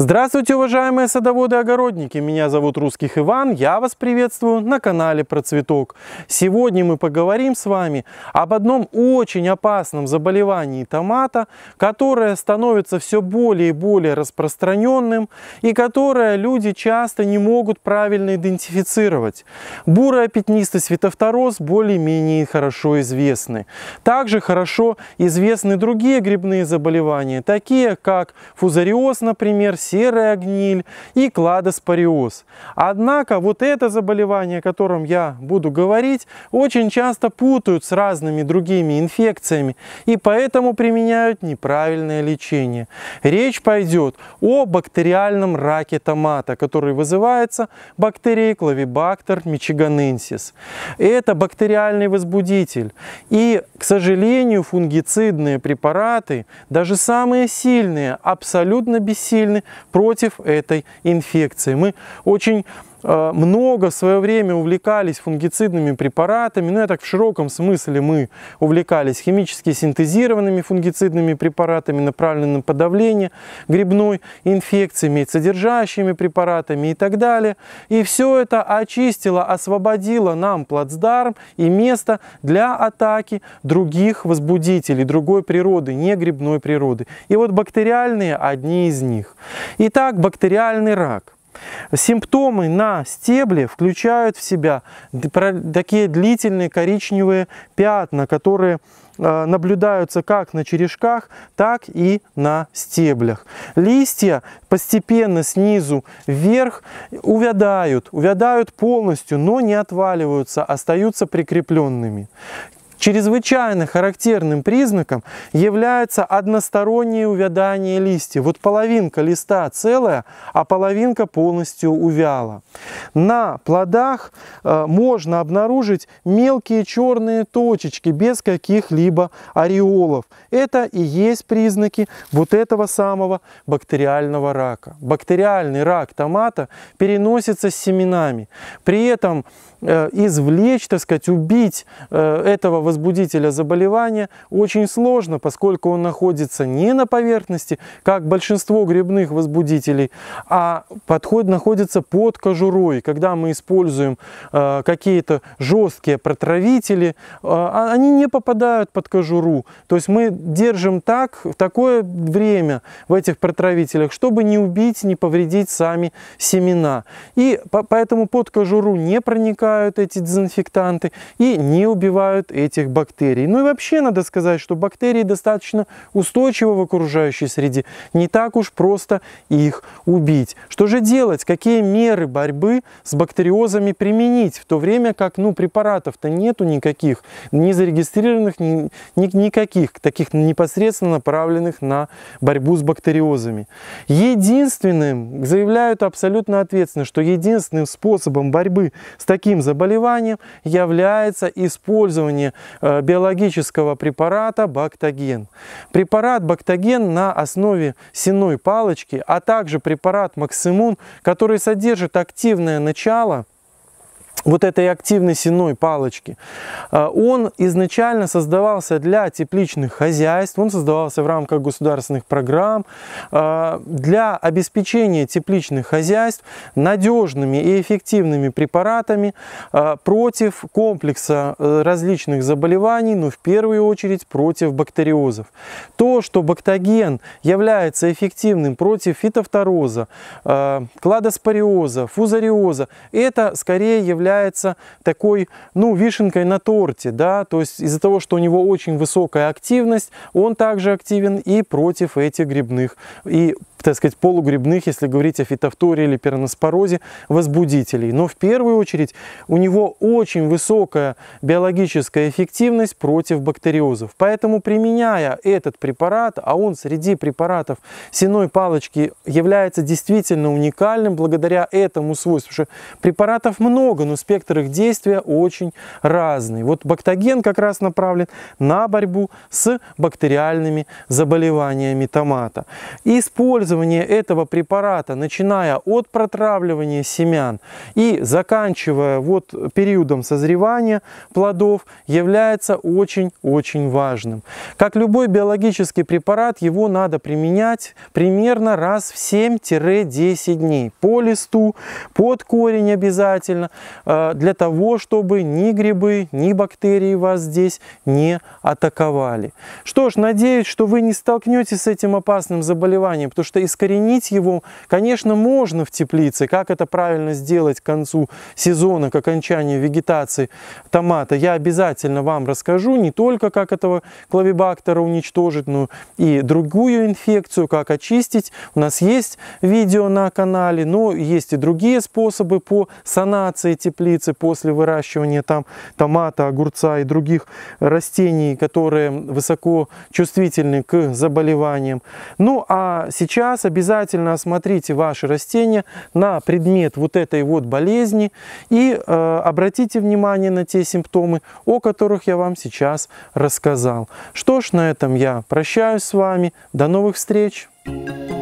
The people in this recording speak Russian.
Здравствуйте, уважаемые садоводы и огородники! Меня зовут Русских Иван, я вас приветствую на канале Про Цветок. Сегодня мы поговорим с вами об одном очень опасном заболевании томата, которое становится все более и более распространенным и которое люди часто не могут правильно идентифицировать. Бурая пятнистый светофтороз более-менее хорошо известны. Также хорошо известны другие грибные заболевания, такие как фузариоз, например, серая гниль и кладоспориоз. Однако вот это заболевание, о котором я буду говорить, очень часто путают с разными другими инфекциями и поэтому применяют неправильное лечение. Речь пойдет о бактериальном раке томата, который вызывается бактерией клавибактер мичиганенсис. Это бактериальный возбудитель. И, к сожалению, фунгицидные препараты, даже самые сильные, абсолютно бессильны против этой инфекции. Мы очень Э, много в свое время увлекались фунгицидными препаратами, ну, я так в широком смысле мы увлекались химически синтезированными фунгицидными препаратами, направленными на подавление грибной инфекциями, содержащими препаратами и так далее. И все это очистило, освободило нам плацдарм и место для атаки других возбудителей, другой природы, не грибной природы. И вот бактериальные одни из них. Итак, бактериальный рак. Симптомы на стебле включают в себя такие длительные коричневые пятна, которые э, наблюдаются как на черешках, так и на стеблях. Листья постепенно снизу вверх увядают, увядают полностью, но не отваливаются, остаются прикрепленными. Чрезвычайно характерным признаком является одностороннее увядание листьев. Вот половинка листа целая, а половинка полностью увяла. На плодах э, можно обнаружить мелкие черные точечки без каких-либо ореолов. Это и есть признаки вот этого самого бактериального рака. Бактериальный рак томата переносится с семенами. При этом э, извлечь, так сказать, убить э, этого возбудителя заболевания очень сложно, поскольку он находится не на поверхности, как большинство грибных возбудителей, а подход находится под кожурой. Когда мы используем э, какие-то жесткие протравители, э, а, они не попадают под кожуру. То есть мы держим так, в такое время в этих протравителях, чтобы не убить, не повредить сами семена. И по поэтому под кожуру не проникают эти дезинфектанты и не убивают эти этих бактерий. Ну и вообще надо сказать, что бактерии достаточно устойчивы в окружающей среде. Не так уж просто их убить. Что же делать? Какие меры борьбы с бактериозами применить? В то время как ну, препаратов-то нету никаких, не зарегистрированных ни, ни, никаких, таких непосредственно направленных на борьбу с бактериозами. Единственным, заявляют абсолютно ответственно, что единственным способом борьбы с таким заболеванием является использование Э, биологического препарата бактоген. Препарат бактоген на основе сеной палочки, а также препарат максимун, который содержит активное начало – вот этой активной сенной палочки, а, он изначально создавался для тепличных хозяйств, он создавался в рамках государственных программ а, для обеспечения тепличных хозяйств надежными и эффективными препаратами а, против комплекса э, различных заболеваний, но ну, в первую очередь против бактериозов. То, что бактоген является эффективным против фитофтороза, кладоспориоза, фузариоза, это скорее является является такой, ну, вишенкой на торте, да, то есть из-за того, что у него очень высокая активность, он также активен и против этих грибных, и так сказать, полугрибных, если говорить о фитофторе или пероноспорозе, возбудителей. Но в первую очередь у него очень высокая биологическая эффективность против бактериозов. Поэтому применяя этот препарат, а он среди препаратов сеной палочки является действительно уникальным благодаря этому свойству. что препаратов много, но спектр их действия очень разный. Вот бактоген как раз направлен на борьбу с бактериальными заболеваниями томата. Используя использование этого препарата, начиная от протравливания семян и заканчивая вот периодом созревания плодов, является очень-очень важным. Как любой биологический препарат, его надо применять примерно раз в 7-10 дней по листу, под корень обязательно, э, для того, чтобы ни грибы, ни бактерии вас здесь не атаковали. Что ж, надеюсь, что вы не столкнетесь с этим опасным заболеванием, потому что что искоренить его, конечно, можно в теплице. Как это правильно сделать к концу сезона, к окончанию вегетации томата, я обязательно вам расскажу. Не только как этого клавибактера уничтожить, но и другую инфекцию, как очистить. У нас есть видео на канале, но есть и другие способы по санации теплицы после выращивания там томата, огурца и других растений, которые высоко чувствительны к заболеваниям. Ну а сейчас раз обязательно осмотрите ваши растения на предмет вот этой вот болезни и э, обратите внимание на те симптомы, о которых я вам сейчас рассказал. Что ж, на этом я прощаюсь с вами. До новых встреч! Thank you.